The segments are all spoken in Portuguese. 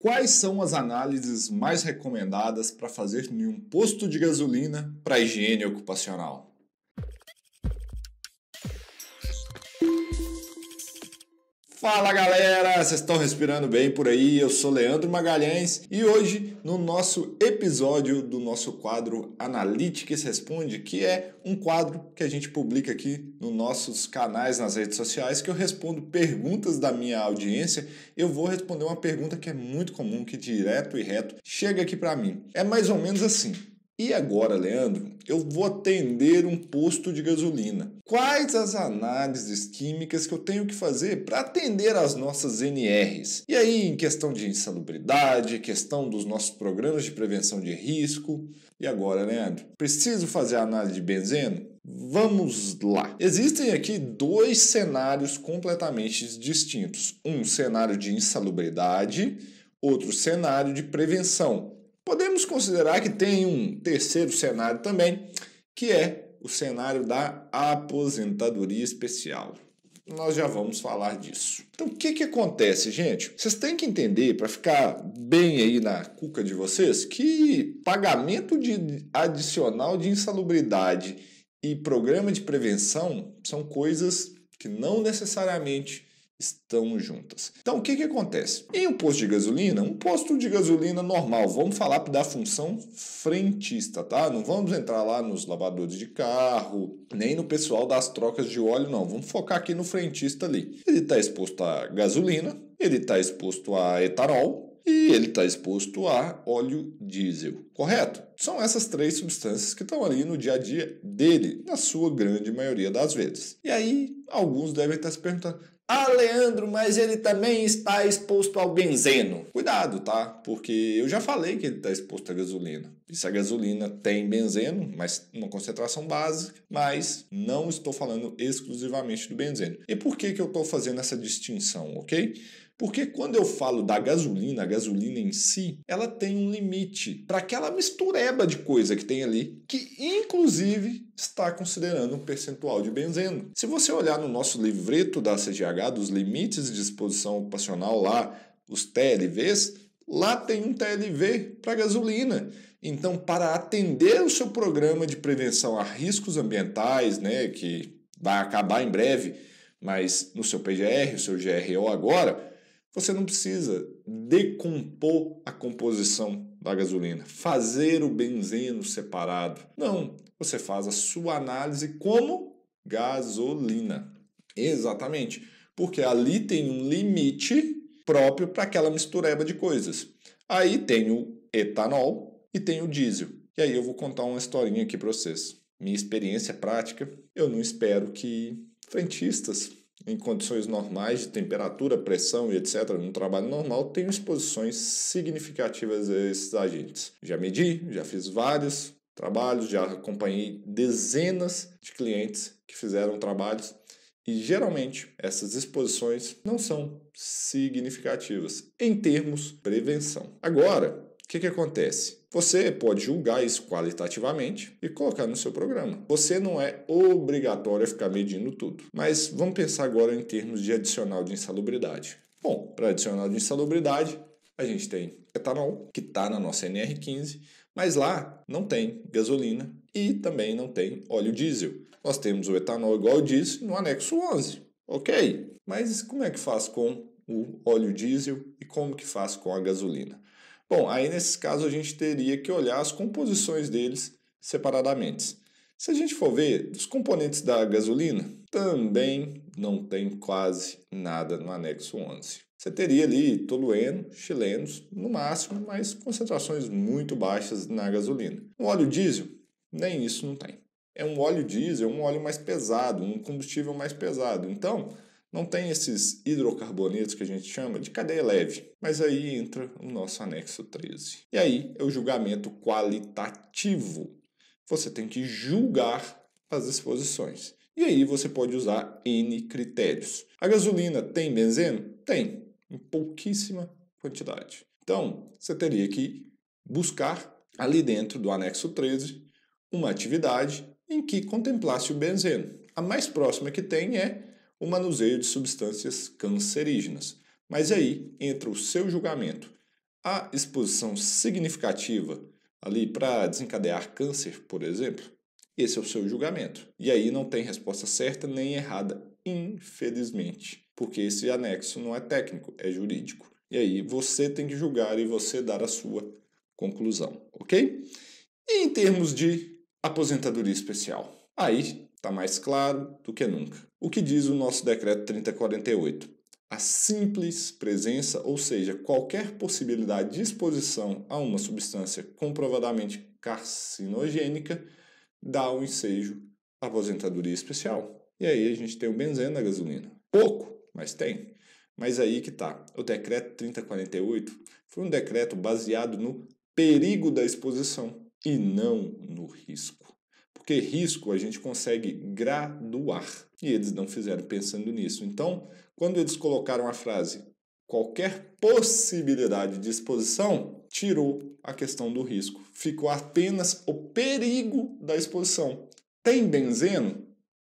Quais são as análises mais recomendadas para fazer em um posto de gasolina para higiene ocupacional? Fala galera, vocês estão respirando bem por aí? Eu sou Leandro Magalhães e hoje no nosso episódio do nosso quadro Analytics Responde, que é um quadro que a gente publica aqui nos nossos canais nas redes sociais, que eu respondo perguntas da minha audiência. Eu vou responder uma pergunta que é muito comum, que é direto e reto chega aqui para mim. É mais ou menos assim: e agora, Leandro, eu vou atender um posto de gasolina. Quais as análises químicas que eu tenho que fazer para atender às nossas NRs? E aí, em questão de insalubridade, questão dos nossos programas de prevenção de risco. E agora, Leandro, preciso fazer a análise de benzeno? Vamos lá! Existem aqui dois cenários completamente distintos: um cenário de insalubridade, outro cenário de prevenção. Podemos considerar que tem um terceiro cenário também, que é o cenário da aposentadoria especial. Nós já vamos falar disso. Então, o que, que acontece, gente? Vocês têm que entender, para ficar bem aí na cuca de vocês, que pagamento de adicional de insalubridade e programa de prevenção são coisas que não necessariamente estão juntas. Então, o que, que acontece? Em um posto de gasolina, um posto de gasolina normal, vamos falar da função frentista, tá? Não vamos entrar lá nos lavadores de carro, nem no pessoal das trocas de óleo, não. Vamos focar aqui no frentista ali. Ele está exposto a gasolina, ele está exposto a etanol, e ele está exposto a óleo diesel, correto? São essas três substâncias que estão ali no dia a dia dele, na sua grande maioria das vezes. E aí, alguns devem estar se perguntando: ah, Leandro, mas ele também está exposto ao benzeno. Cuidado, tá? Porque eu já falei que ele está exposto à gasolina. E se a gasolina tem benzeno, mas uma concentração básica, mas não estou falando exclusivamente do benzeno. E por que, que eu estou fazendo essa distinção, ok? Porque quando eu falo da gasolina, a gasolina em si, ela tem um limite para aquela mistureba de coisa que tem ali, que inclusive está considerando um percentual de benzeno. Se você olhar no nosso livreto da CGH, dos limites de exposição ocupacional lá, os TLVs, lá tem um TLV para gasolina. Então, para atender o seu programa de prevenção a riscos ambientais, né, que vai acabar em breve, mas no seu PGR, o seu GRO agora, você não precisa decompor a composição da gasolina, fazer o benzeno separado. Não, você faz a sua análise como gasolina. Exatamente, porque ali tem um limite próprio para aquela mistureba de coisas. Aí tem o etanol e tem o diesel. E aí eu vou contar uma historinha aqui para vocês. Minha experiência prática, eu não espero que frentistas em condições normais de temperatura, pressão e etc., num trabalho normal, tenho exposições significativas a esses agentes. Já medi, já fiz vários trabalhos, já acompanhei dezenas de clientes que fizeram trabalhos e geralmente essas exposições não são significativas em termos de prevenção. Agora, o que, que acontece? Você pode julgar isso qualitativamente e colocar no seu programa. Você não é obrigatório ficar medindo tudo. Mas vamos pensar agora em termos de adicional de insalubridade. Bom, para adicional de insalubridade, a gente tem etanol, que está na nossa NR15, mas lá não tem gasolina e também não tem óleo diesel. Nós temos o etanol igual ao diesel no anexo 11. Ok, mas como é que faz com o óleo diesel e como que faz com a gasolina? Bom, aí nesses casos a gente teria que olhar as composições deles separadamente. Se a gente for ver, os componentes da gasolina, também não tem quase nada no anexo 11. Você teria ali tolueno, chilenos, no máximo, mas concentrações muito baixas na gasolina. O óleo diesel, nem isso não tem. É um óleo diesel, um óleo mais pesado, um combustível mais pesado. Então, não tem esses hidrocarbonetos que a gente chama de cadeia leve, mas aí entra o nosso anexo 13. E aí é o julgamento qualitativo. Você tem que julgar as exposições. E aí você pode usar N critérios. A gasolina tem benzeno? Tem, em pouquíssima quantidade. Então, você teria que buscar ali dentro do anexo 13 uma atividade em que contemplasse o benzeno. A mais próxima que tem é o manuseio de substâncias cancerígenas. Mas aí entra o seu julgamento. a exposição significativa ali para desencadear câncer, por exemplo? Esse é o seu julgamento. E aí não tem resposta certa nem errada, infelizmente, porque esse anexo não é técnico, é jurídico. E aí você tem que julgar e você dar a sua conclusão, ok? E em termos de aposentadoria especial, aí Está mais claro do que nunca. O que diz o nosso decreto 3048? A simples presença, ou seja, qualquer possibilidade de exposição a uma substância comprovadamente carcinogênica, dá o um ensejo à aposentadoria especial. E aí a gente tem o benzeno na gasolina. Pouco, mas tem. Mas aí que tá. O decreto 3048 foi um decreto baseado no perigo da exposição e não no risco. Porque risco a gente consegue graduar. E eles não fizeram pensando nisso. Então, quando eles colocaram a frase qualquer possibilidade de exposição, tirou a questão do risco. Ficou apenas o perigo da exposição. Tem benzeno?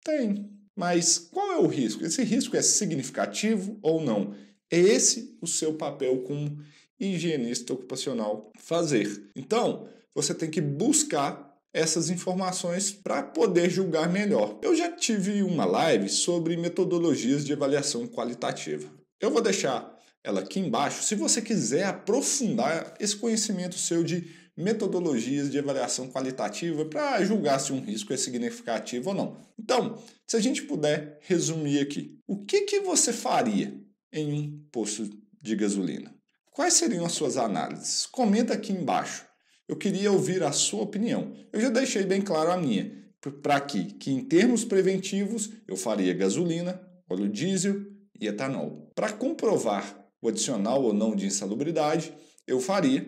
Tem. Mas qual é o risco? Esse risco é significativo ou não? É esse o seu papel como higienista ocupacional fazer. Então, você tem que buscar essas informações para poder julgar melhor. Eu já tive uma live sobre metodologias de avaliação qualitativa. Eu vou deixar ela aqui embaixo se você quiser aprofundar esse conhecimento seu de metodologias de avaliação qualitativa para julgar se um risco é significativo ou não. Então, se a gente puder resumir aqui, o que, que você faria em um posto de gasolina? Quais seriam as suas análises? Comenta aqui embaixo. Eu queria ouvir a sua opinião. Eu já deixei bem claro a minha. Para que, que em termos preventivos, eu faria gasolina, óleo diesel e etanol. Para comprovar o adicional ou não de insalubridade, eu faria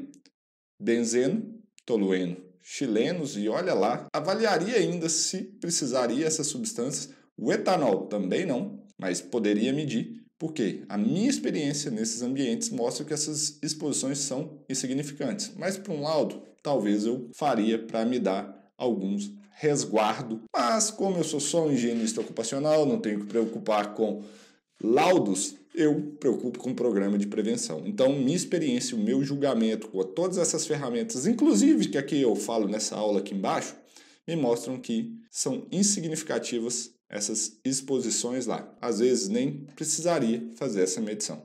benzeno, tolueno, chilenos e olha lá, avaliaria ainda se precisaria essas substâncias. O etanol também não, mas poderia medir porque a minha experiência nesses ambientes mostra que essas exposições são insignificantes. Mas, por um lado, talvez eu faria para me dar alguns resguardo. Mas, como eu sou só um higienista ocupacional, não tenho que preocupar com laudos, eu me preocupo com o programa de prevenção. Então, minha experiência, o meu julgamento com todas essas ferramentas, inclusive que aqui eu falo nessa aula aqui embaixo, me mostram que são insignificativas essas exposições lá. Às vezes nem precisaria fazer essa medição.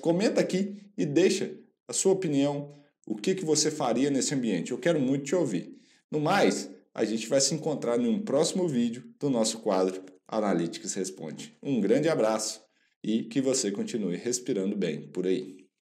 Comenta aqui e deixa a sua opinião, o que, que você faria nesse ambiente. Eu quero muito te ouvir. No mais, a gente vai se encontrar em um próximo vídeo do nosso quadro Analytics Responde. Um grande abraço e que você continue respirando bem por aí.